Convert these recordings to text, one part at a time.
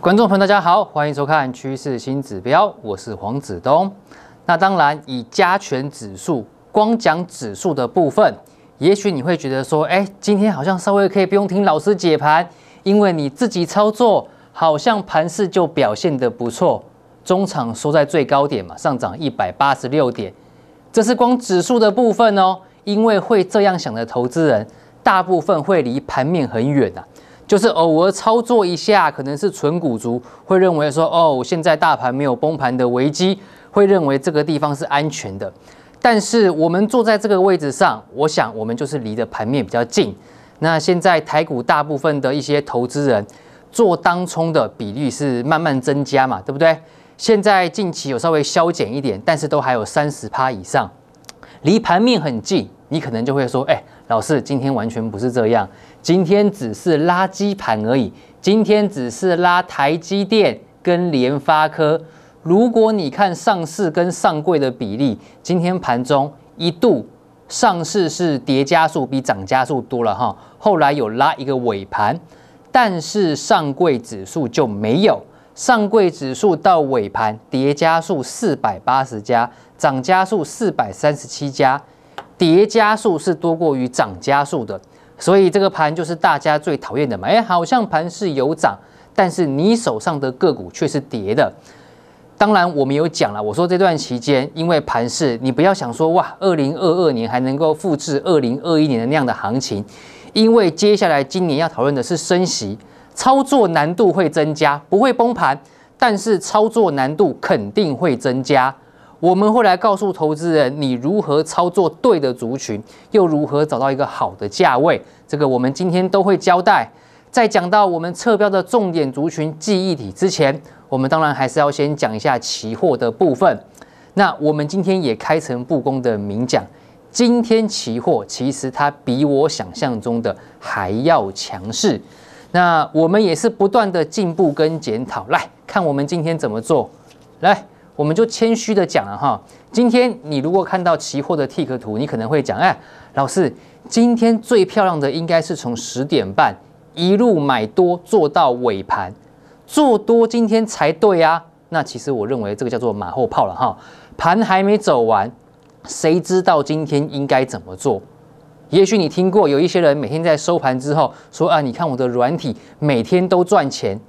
观众朋友，大家好，欢迎收看《趋势新指标》，我是黄子东。那当然，以加权指数光讲指数的部分，也许你会觉得说，哎，今天好像稍微可以不用听老师解盘，因为你自己操作好像盘势就表现得不错，中场收在最高点嘛，上涨一百八十六点，这是光指数的部分哦。因为会这样想的投资人，大部分会离盘面很远呐。就是偶尔操作一下，可能是纯股族会认为说，哦，现在大盘没有崩盘的危机，会认为这个地方是安全的。但是我们坐在这个位置上，我想我们就是离的盘面比较近。那现在台股大部分的一些投资人做当冲的比例是慢慢增加嘛，对不对？现在近期有稍微削减一点，但是都还有三十趴以上，离盘面很近，你可能就会说，哎，老师，今天完全不是这样。今天只是拉基盘而已，今天只是拉台积电跟联发科。如果你看上市跟上柜的比例，今天盘中一度上市是叠加数比涨加数多了哈，后来有拉一个尾盘，但是上柜指数就没有。上柜指数到尾盘叠加数四百八十家，涨加数四百三十七家，叠加数是多过于涨加数的。所以这个盘就是大家最讨厌的嘛？哎，好像盘是有涨，但是你手上的个股却是跌的。当然，我们有讲了，我说这段期间，因为盘市，你不要想说哇，二零二二年还能够复制二零二一年的那样的行情，因为接下来今年要讨论的是升息，操作难度会增加，不会崩盘，但是操作难度肯定会增加。我们会来告诉投资人，你如何操作对的族群，又如何找到一个好的价位。这个我们今天都会交代。在讲到我们测标的重点族群记忆体之前，我们当然还是要先讲一下期货的部分。那我们今天也开诚布公的明讲，今天期货其实它比我想象中的还要强势。那我们也是不断的进步跟检讨，来看我们今天怎么做。来。我们就谦虚的讲了哈，今天你如果看到期货的 Tik 图，你可能会讲，哎，老师，今天最漂亮的应该是从十点半一路买多做到尾盘，做多今天才对啊。那其实我认为这个叫做马后炮了哈，盘还没走完，谁知道今天应该怎么做？也许你听过有一些人每天在收盘之后说，啊，你看我的软体每天都赚钱。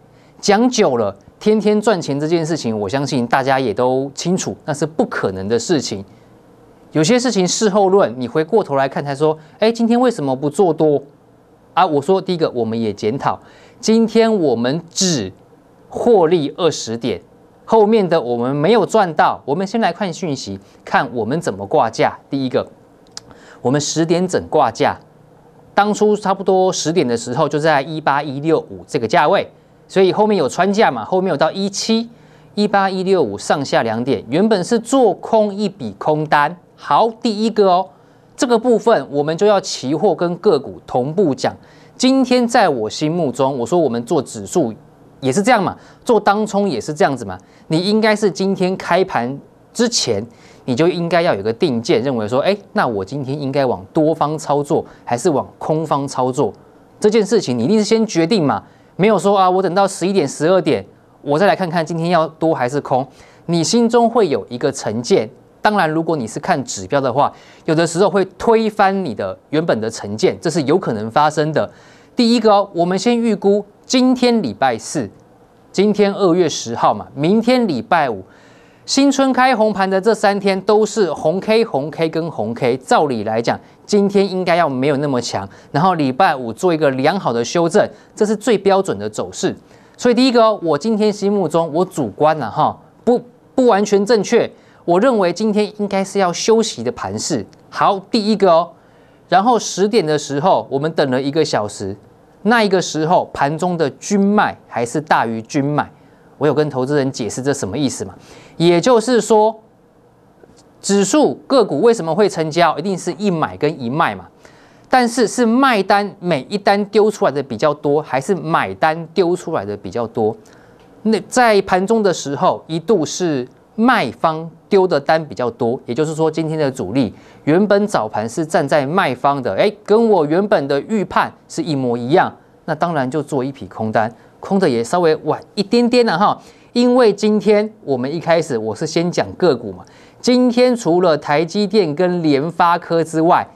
讲久了，天天赚钱这件事情，我相信大家也都清楚，那是不可能的事情。有些事情事后论，你回过头来看才说，哎，今天为什么不做多？啊，我说第一个，我们也检讨，今天我们只获利二十点，后面的我们没有赚到。我们先来看讯息，看我们怎么挂价。第一个，我们十点整挂价，当初差不多十点的时候，就在一八一六五这个价位。所以后面有穿价嘛？后面有到一七、一八、一六五上下两点。原本是做空一笔空单，好第一个哦。这个部分我们就要期货跟个股同步讲。今天在我心目中，我说我们做指数也是这样嘛，做当冲也是这样子嘛。你应该是今天开盘之前，你就应该要有个定见，认为说，哎，那我今天应该往多方操作，还是往空方操作？这件事情你一定是先决定嘛。没有说啊，我等到十一点、十二点，我再来看看今天要多还是空。你心中会有一个成见。当然，如果你是看指标的话，有的时候会推翻你的原本的成见，这是有可能发生的。第一个，我们先预估今天礼拜四，今天二月十号嘛，明天礼拜五。新春开红盘的这三天都是红 K 红 K 跟红 K，照理来讲，今天应该要没有那么强，然后礼拜五做一个良好的修正，这是最标准的走势。所以第一个，我今天心目中我主观呢哈，不不完全正确，我认为今天应该是要休息的盘势。好，第一个哦，然后十点的时候，我们等了一个小时，那一个时候盘中的均脉还是大于均脉。我有跟投资人解释这什么意思嘛？也就是说，指数个股为什么会成交，一定是一买跟一卖嘛。但是是卖单每一单丢出来的比较多，还是买单丢出来的比较多？那在盘中的时候，一度是卖方丢的单比较多，也就是说今天的主力原本早盘是站在卖方的，哎，跟我原本的预判是一模一样。那当然就做一匹空单。空的也稍微晚一点点了哈，因为今天我们一开始我是先讲个股嘛。今天除了台积电跟联发科之外，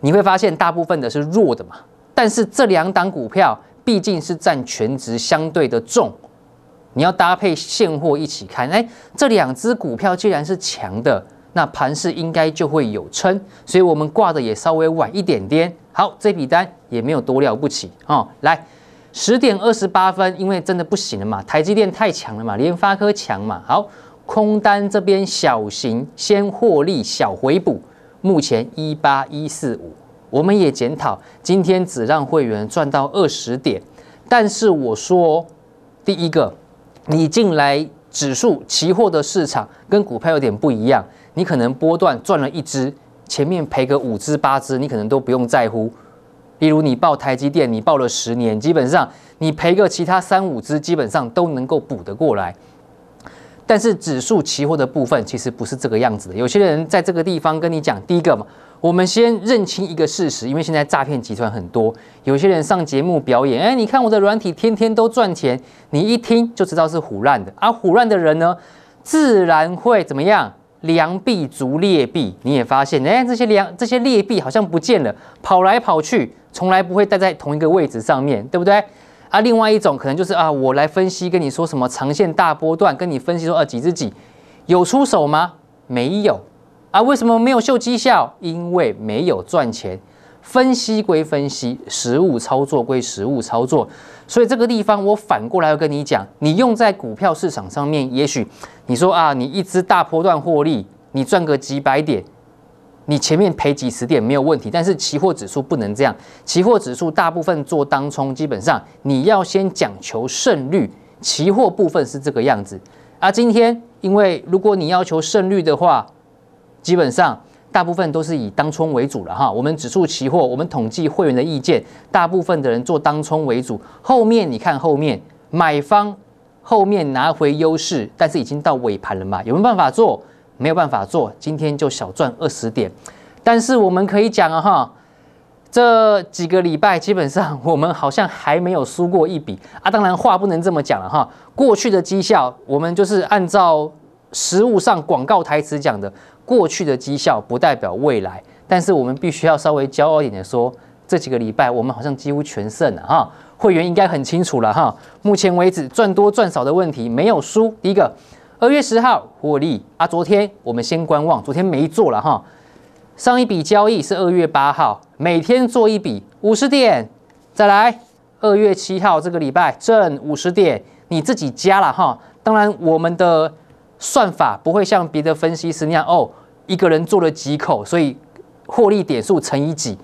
你会发现大部分的是弱的嘛。但是这两档股票毕竟是占全值相对的重，你要搭配现货一起看。哎，这两只股票既然是强的，那盘势应该就会有撑，所以我们挂的也稍微晚一点点。好，这笔单也没有多了不起哦，来。十点二十八分，因为真的不行了嘛，台积电太强了嘛，联发科强嘛。好，空单这边小型先获利小回补，目前一八一四五，我们也检讨，今天只让会员赚到二十点。但是我说，第一个，你进来指数期货的市场跟股票有点不一样，你可能波段赚了一只，前面赔个五只八只，你可能都不用在乎。比如你报台积电，你报了十年，基本上你赔个其他三五只，基本上都能够补得过来。但是指数期货的部分其实不是这个样子的。有些人在这个地方跟你讲，第一个嘛，我们先认清一个事实，因为现在诈骗集团很多，有些人上节目表演，哎，你看我的软体天天都赚钱，你一听就知道是唬烂的啊。唬烂的人呢，自然会怎么样？良币逐劣币，你也发现，哎，这些良这些劣币好像不见了，跑来跑去。从来不会待在同一个位置上面对不对？啊，另外一种可能就是啊，我来分析跟你说什么长线大波段，跟你分析说啊几只几，有出手吗？没有啊？为什么没有秀绩效？因为没有赚钱。分析归分析，实物操作归实物操作。所以这个地方我反过来要跟你讲，你用在股票市场上面，也许你说啊，你一只大波段获利，你赚个几百点。你前面赔几十点没有问题，但是期货指数不能这样。期货指数大部分做当冲，基本上你要先讲求胜率。期货部分是这个样子，啊，今天因为如果你要求胜率的话，基本上大部分都是以当冲为主了哈。我们指数期货，我们统计会员的意见，大部分的人做当冲为主。后面你看后面买方后面拿回优势，但是已经到尾盘了嘛，有没有办法做？没有办法做，今天就小赚二十点。但是我们可以讲啊哈，这几个礼拜基本上我们好像还没有输过一笔啊。当然话不能这么讲了哈，过去的绩效我们就是按照实物上广告台词讲的，过去的绩效不代表未来。但是我们必须要稍微骄傲一点的说，这几个礼拜我们好像几乎全胜了哈。会员应该很清楚了哈，目前为止赚多赚少的问题没有输。第一个。二月十号获利啊！昨天我们先观望，昨天没做了哈。上一笔交易是二月八号，每天做一笔五十点，再来二月七号这个礼拜挣五十点，你自己加了哈。当然我们的算法不会像别的分析师那样，哦，一个人做了几口，所以获利点数乘以几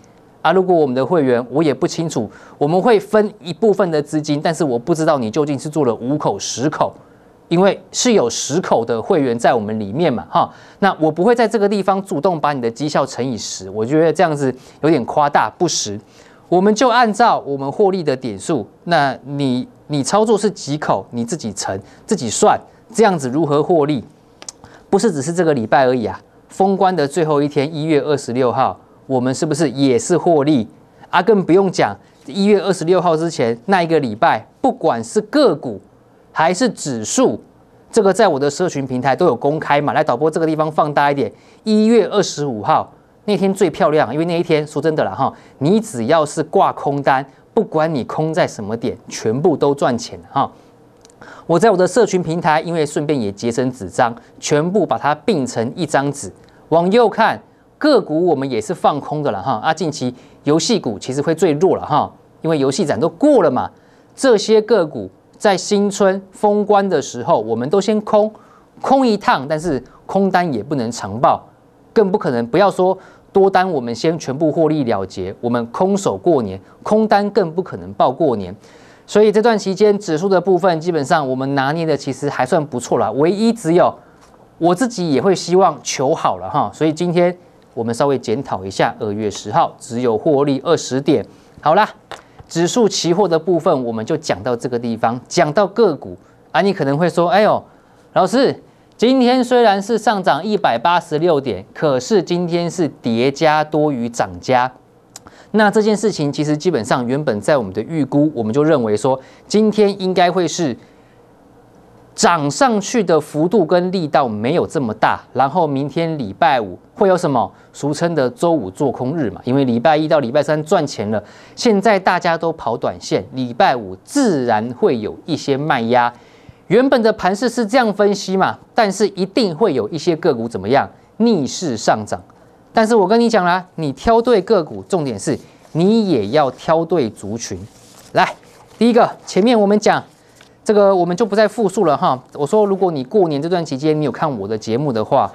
啊？如果我们的会员我也不清楚，我们会分一部分的资金，但是我不知道你究竟是做了五口十口。因为是有十口的会员在我们里面嘛，哈，那我不会在这个地方主动把你的绩效乘以十，我觉得这样子有点夸大不实。我们就按照我们获利的点数，那你你操作是几口，你自己乘自己算，这样子如何获利？不是只是这个礼拜而已啊，封关的最后一天一月二十六号，我们是不是也是获利？啊，更不用讲，一月二十六号之前那一个礼拜，不管是个股。还是指数，这个在我的社群平台都有公开嘛？来导播这个地方放大一点，一月二十五号那天最漂亮，因为那一天说真的了哈，你只要是挂空单，不管你空在什么点，全部都赚钱哈。我在我的社群平台，因为顺便也结成纸张，全部把它并成一张纸。往右看个股，我们也是放空的了哈。啊，近期游戏股其实会最弱了哈，因为游戏展都过了嘛，这些个股。在新春封关的时候，我们都先空空一趟，但是空单也不能长报，更不可能不要说多单，我们先全部获利了结，我们空手过年，空单更不可能报过年。所以这段期间指数的部分，基本上我们拿捏的其实还算不错了，唯一只有我自己也会希望求好了哈。所以今天我们稍微检讨一下，二月十号只有获利二十点，好啦。指数期货的部分，我们就讲到这个地方，讲到个股啊，你可能会说，哎呦，老师，今天虽然是上涨一百八十六点，可是今天是叠加多于涨加。那这件事情其实基本上原本在我们的预估，我们就认为说，今天应该会是。涨上去的幅度跟力道没有这么大，然后明天礼拜五会有什么？俗称的周五做空日嘛，因为礼拜一到礼拜三赚钱了，现在大家都跑短线，礼拜五自然会有一些卖压。原本的盘势是这样分析嘛，但是一定会有一些个股怎么样逆势上涨。但是我跟你讲啦，你挑对个股，重点是你也要挑对族群。来，第一个前面我们讲。这个我们就不再复述了哈。我说，如果你过年这段期间你有看我的节目的话，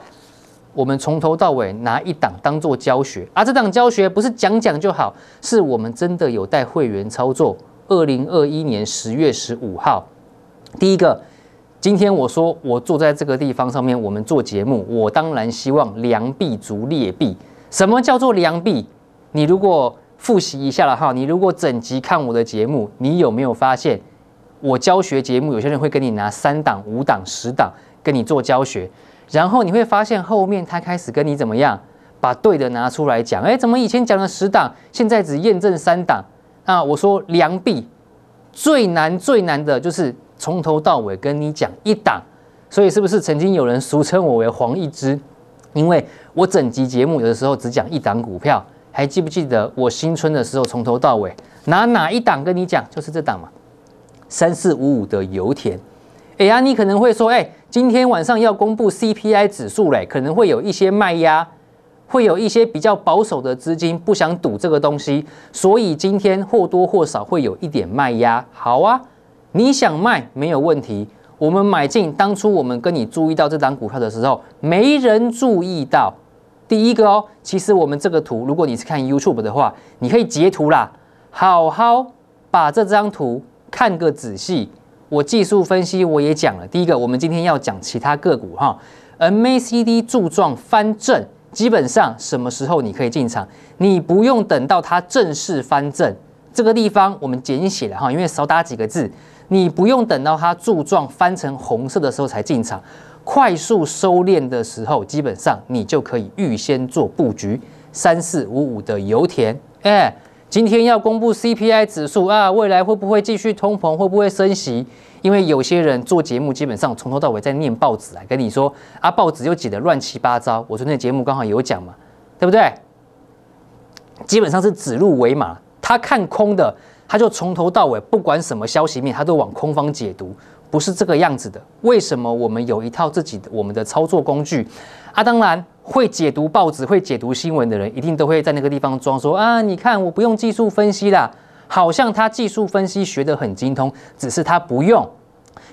我们从头到尾拿一档当做教学啊。这档教学不是讲讲就好，是我们真的有带会员操作。二零二一年十月十五号，第一个，今天我说我坐在这个地方上面，我们做节目，我当然希望良币逐劣币。什么叫做良币？你如果复习一下了哈，你如果整集看我的节目，你有没有发现？我教学节目，有些人会跟你拿三档、五档、十档跟你做教学，然后你会发现后面他开始跟你怎么样，把对的拿出来讲。哎，怎么以前讲了十档，现在只验证三档？啊，我说良币最难最难的就是从头到尾跟你讲一档，所以是不是曾经有人俗称我为黄一只？因为我整集节目有的时候只讲一档股票，还记不记得我新春的时候从头到尾拿哪一档跟你讲，就是这档嘛。三四五五的油田，哎呀，你可能会说，哎，今天晚上要公布 CPI 指数嘞，可能会有一些卖压，会有一些比较保守的资金不想赌这个东西，所以今天或多或少会有一点卖压。好啊，你想卖没有问题，我们买进。当初我们跟你注意到这档股票的时候，没人注意到。第一个哦，其实我们这个图，如果你是看 YouTube 的话，你可以截图啦，好好把这张图。看个仔细，我技术分析我也讲了。第一个，我们今天要讲其他个股哈。MACD 柱状翻正，基本上什么时候你可以进场？你不用等到它正式翻正这个地方，我们简写了哈，因为少打几个字。你不用等到它柱状翻成红色的时候才进场，快速收敛的时候，基本上你就可以预先做布局。三四五五的油田，哎。今天要公布 CPI 指数啊，未来会不会继续通膨，会不会升息？因为有些人做节目，基本上从头到尾在念报纸来跟你说啊，报纸又挤得乱七八糟。我昨天节目刚好有讲嘛，对不对？基本上是指鹿为马，他看空的，他就从头到尾不管什么消息面，他都往空方解读，不是这个样子的。为什么我们有一套自己的我们的操作工具？那当然，会解读报纸、会解读新闻的人，一定都会在那个地方装说啊！你看，我不用技术分析啦，好像他技术分析学得很精通，只是他不用。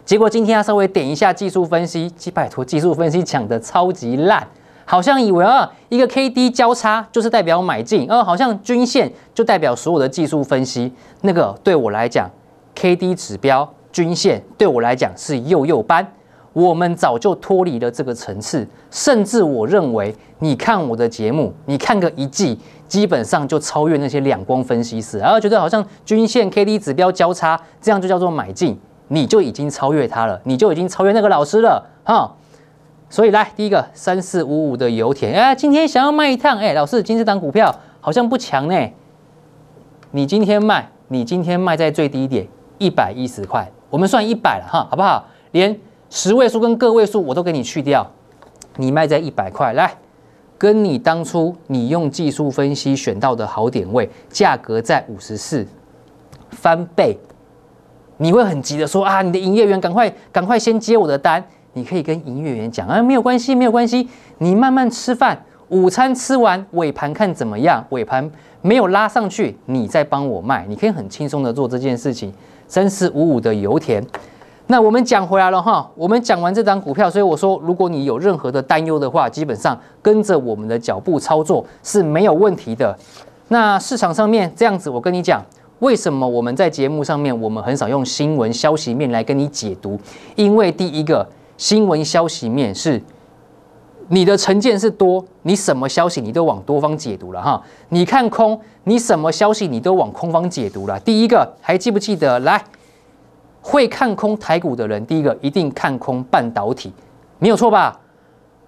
结果今天他稍微点一下技术分析，拜托技术分析讲得超级烂，好像以为啊，一个 KD 交叉就是代表买进，哦，好像均线就代表所有的技术分析。那个对我来讲，KD 指标、均线对我来讲是幼幼班。我们早就脱离了这个层次，甚至我认为，你看我的节目，你看个一季，基本上就超越那些两光分析师，然后觉得好像均线、K D 指标交叉，这样就叫做买进，你就已经超越他了，你就已经超越那个老师了，哈。所以来，第一个三四五五的油田，哎，今天想要卖一趟，哎，老师，今这档股票好像不强呢。你今天卖，你今天卖在最低点一百一十块，我们算一百了哈，好不好？连。十位数跟个位数我都给你去掉，你卖在一百块来，跟你当初你用技术分析选到的好点位，价格在五十四，翻倍，你会很急的说啊，你的营业员赶快赶快先接我的单，你可以跟营业员讲啊，没有关系没有关系，你慢慢吃饭，午餐吃完尾盘看怎么样，尾盘没有拉上去，你再帮我卖，你可以很轻松的做这件事情，三四五五的油田。那我们讲回来了哈，我们讲完这张股票，所以我说，如果你有任何的担忧的话，基本上跟着我们的脚步操作是没有问题的。那市场上面这样子，我跟你讲，为什么我们在节目上面我们很少用新闻消息面来跟你解读？因为第一个，新闻消息面是你的成见是多，你什么消息你都往多方解读了哈，你看空，你什么消息你都往空方解读了。第一个还记不记得来？会看空台股的人，第一个一定看空半导体，没有错吧？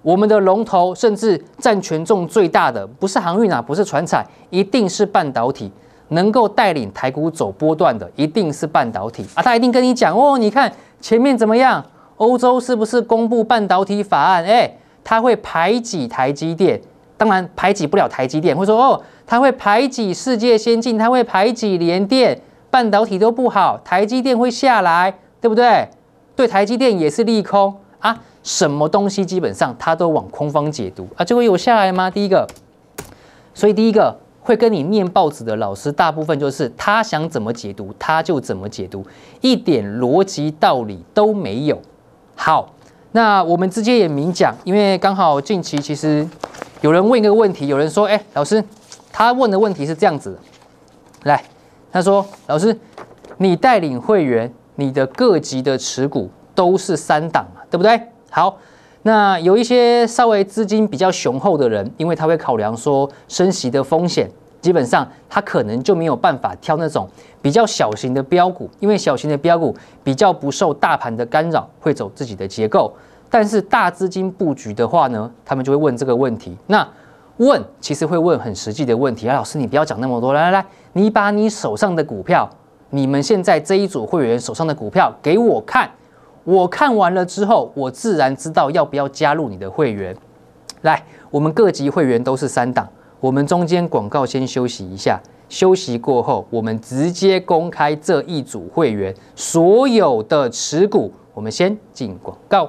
我们的龙头，甚至占权重最大的，不是航运啊，不是船产，一定是半导体。能够带领台股走波段的，一定是半导体啊！他一定跟你讲哦，你看前面怎么样？欧洲是不是公布半导体法案？哎，他会排挤台积电，当然排挤不了台积电，会说哦，他会排挤世界先进，他会排挤联电。半导体都不好，台积电会下来，对不对？对台积电也是利空啊！什么东西基本上它都往空方解读啊，就会有下来吗？第一个，所以第一个会跟你念报纸的老师，大部分就是他想怎么解读他就怎么解读，一点逻辑道理都没有。好，那我们直接也明讲，因为刚好近期其实有人问一个问题，有人说：“哎，老师，他问的问题是这样子，来。”他说：“老师，你带领会员，你的各级的持股都是三档嘛，对不对？好，那有一些稍微资金比较雄厚的人，因为他会考量说升息的风险，基本上他可能就没有办法挑那种比较小型的标股，因为小型的标股比较不受大盘的干扰，会走自己的结构。但是大资金布局的话呢，他们就会问这个问题。那问其实会问很实际的问题啊，老师，你不要讲那么多，来来来。”你把你手上的股票，你们现在这一组会员手上的股票给我看，我看完了之后，我自然知道要不要加入你的会员。来，我们各级会员都是三档，我们中间广告先休息一下，休息过后，我们直接公开这一组会员所有的持股。我们先进广告。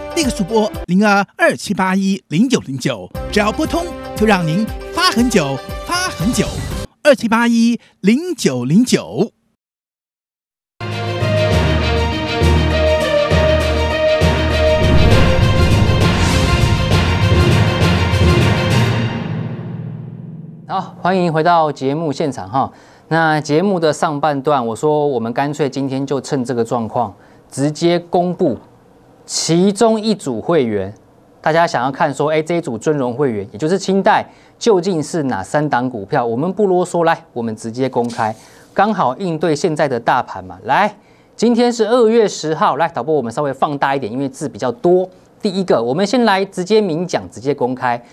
那个主播零二二七八一零九零九，只要拨通就让您发很久，发很久。二七八一零九零九。好，欢迎回到节目现场哈。那节目的上半段，我说我们干脆今天就趁这个状况直接公布。其中一组会员，大家想要看说，哎，这组尊荣会员，也就是清代，究竟是哪三档股票？我们不啰嗦，来，我们直接公开，刚好应对现在的大盘嘛。来，今天是二月十号，来，导播我们稍微放大一点，因为字比较多。第一个，我们先来直接明讲，直接公开，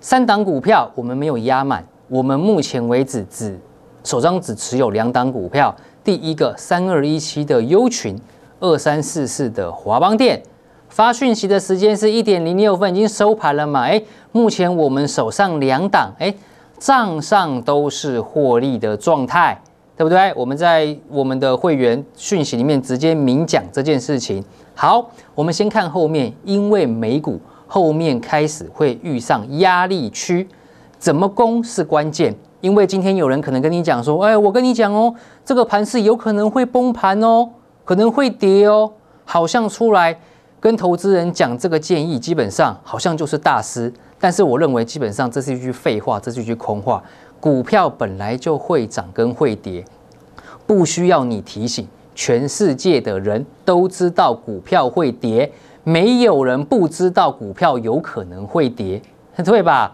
三档股票我们没有压满，我们目前为止只手上只持有两档股票，第一个三二一七的优群，二三四四的华邦店，发讯息的时间是一点零六分，已经收盘了嘛？哎，目前我们手上两档，哎，账上都是获利的状态，对不对？我们在我们的会员讯息里面直接明讲这件事情。好，我们先看后面，因为美股后面开始会遇上压力区，怎么攻是关键。因为今天有人可能跟你讲说，哎，我跟你讲哦，这个盘是有可能会崩盘哦，可能会跌哦，好像出来。跟投资人讲这个建议，基本上好像就是大师，但是我认为基本上这是一句废话，这是一句空话。股票本来就会涨跟会跌，不需要你提醒，全世界的人都知道股票会跌，没有人不知道股票有可能会跌，对吧？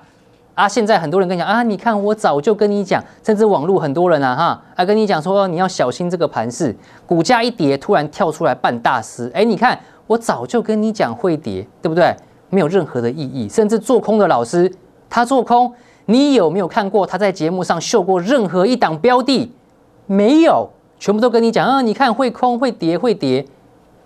啊，现在很多人跟你讲啊，你看我早就跟你讲，甚至网络很多人啊哈，啊跟你讲说你要小心这个盘势，股价一跌突然跳出来扮大师，哎，你看。我早就跟你讲会跌，对不对？没有任何的意义。甚至做空的老师，他做空，你有没有看过他在节目上秀过任何一档标的？没有，全部都跟你讲。啊，你看会空会跌会跌，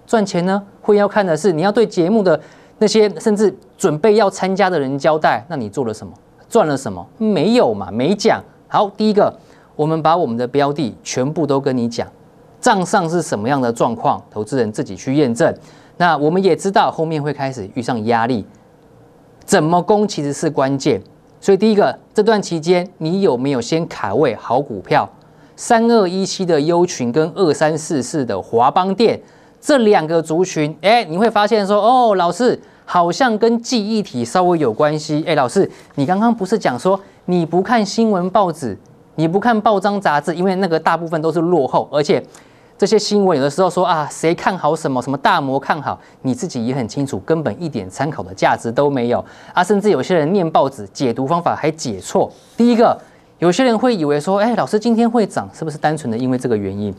赚钱呢？会要看的是你要对节目的那些甚至准备要参加的人交代，那你做了什么？赚了什么？没有嘛，没讲。好，第一个，我们把我们的标的全部都跟你讲，账上是什么样的状况，投资人自己去验证。那我们也知道后面会开始遇上压力，怎么攻其实是关键。所以第一个这段期间，你有没有先卡位好股票？三二一七的优群跟二三四四的华邦店这两个族群，哎，你会发现说，哦，老师好像跟记忆体稍微有关系。哎，老师，你刚刚不是讲说你不看新闻报纸，你不看报章杂志，因为那个大部分都是落后，而且。这些新闻有的时候说啊，谁看好什么什么大摩看好，你自己也很清楚，根本一点参考的价值都没有啊。甚至有些人念报纸解读方法还解错。第一个，有些人会以为说，哎，老师今天会涨，是不是单纯的因为这个原因？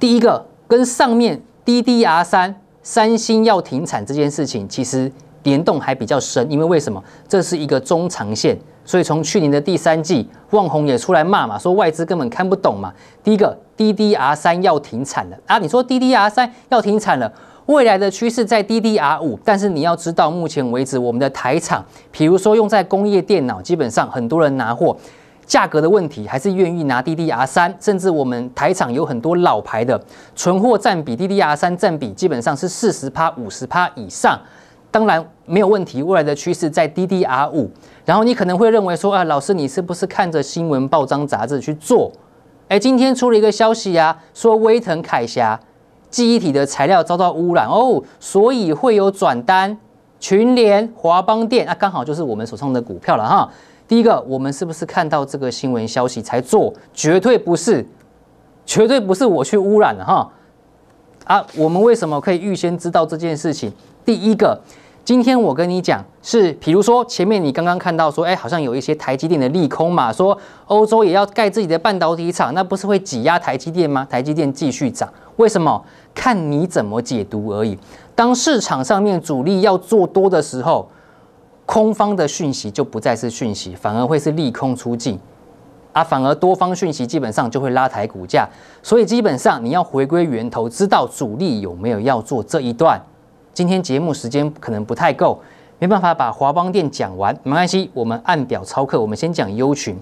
第一个跟上面 DDR 三三星要停产这件事情其实联动还比较深，因为为什么？这是一个中长线。所以从去年的第三季，旺宏也出来骂嘛，说外资根本看不懂嘛。第一个，DDR 三要停产了啊！你说 DDR 三要停产了，未来的趋势在 DDR 五，但是你要知道，目前为止我们的台厂，比如说用在工业电脑，基本上很多人拿货，价格的问题还是愿意拿 DDR 三，甚至我们台厂有很多老牌的存货占比，DDR 三占比基本上是四十趴、五十趴以上。当然没有问题，未来的趋势在 DDR 五，然后你可能会认为说啊，老师你是不是看着新闻报章杂志去做？哎，今天出了一个消息呀，说威腾凯侠记忆体的材料遭到污染哦，所以会有转单群联华邦店，那刚好就是我们手上的股票了哈。第一个，我们是不是看到这个新闻消息才做？绝对不是，绝对不是我去污染的哈。啊，我们为什么可以预先知道这件事情？第一个，今天我跟你讲是，比如说前面你刚刚看到说，哎，好像有一些台积电的利空嘛，说欧洲也要盖自己的半导体厂，那不是会挤压台积电吗？台积电继续涨，为什么？看你怎么解读而已。当市场上面主力要做多的时候，空方的讯息就不再是讯息，反而会是利空出尽啊，反而多方讯息基本上就会拉抬股价，所以基本上你要回归源头，知道主力有没有要做这一段。今天节目时间可能不太够，没办法把华邦店讲完，没关系，我们按表操课。我们先讲优群，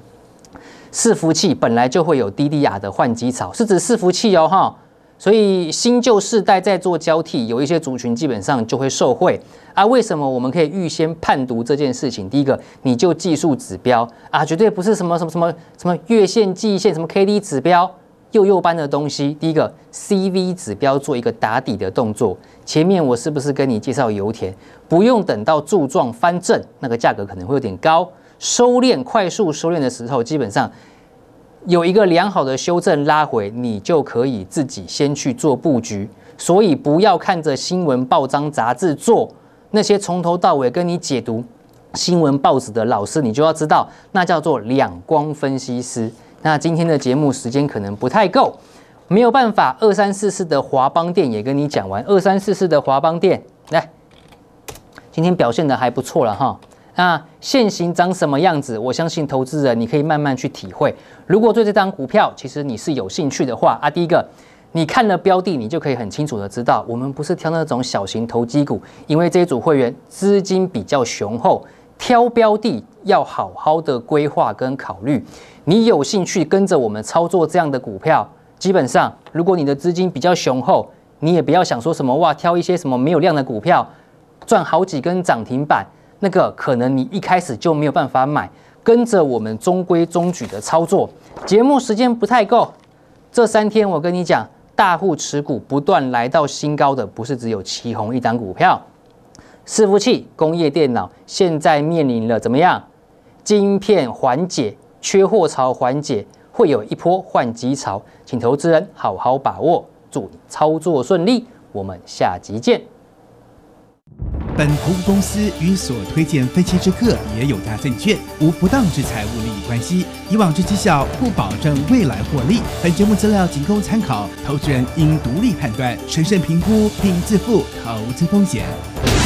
伺服器本来就会有低低雅的换机潮，是指伺服器哟哈。所以新旧世代在做交替，有一些族群基本上就会受惠啊。为什么我们可以预先判读这件事情？第一个，你就技术指标啊，绝对不是什么什么什么什么月线季线什么 K D 指标。幼幼般的东西，第一个 C V 指标做一个打底的动作。前面我是不是跟你介绍油田？不用等到柱状翻正，那个价格可能会有点高。收敛快速收敛的时候，基本上有一个良好的修正拉回，你就可以自己先去做布局。所以不要看着新闻报章杂志做那些从头到尾跟你解读新闻报纸的老师，你就要知道，那叫做两光分析师。那今天的节目时间可能不太够，没有办法。二三四四的华邦店也跟你讲完。二三四四的华邦店，来，今天表现的还不错了哈。那现行长什么样子？我相信投资人你可以慢慢去体会。如果对这张股票其实你是有兴趣的话啊，第一个你看了标的，你就可以很清楚的知道，我们不是挑那种小型投机股，因为这一组会员资金比较雄厚，挑标的要好好的规划跟考虑。你有兴趣跟着我们操作这样的股票？基本上，如果你的资金比较雄厚，你也不要想说什么哇，挑一些什么没有量的股票，赚好几根涨停板。那个可能你一开始就没有办法买。跟着我们中规中矩的操作。节目时间不太够，这三天我跟你讲，大户持股不断来到新高的，不是只有旗红一张股票。伺服器、工业电脑现在面临了怎么样？晶片缓解。缺货潮缓解，会有一波换机潮，请投资人好好把握。祝你操作顺利，我们下集见。本投资公司与所推荐分期之客也有大证券，无不当之财务利益关系。以往之绩效不保证未来获利。本节目资料仅供参考，投资人应独立判断、审慎评估并自负投资风险。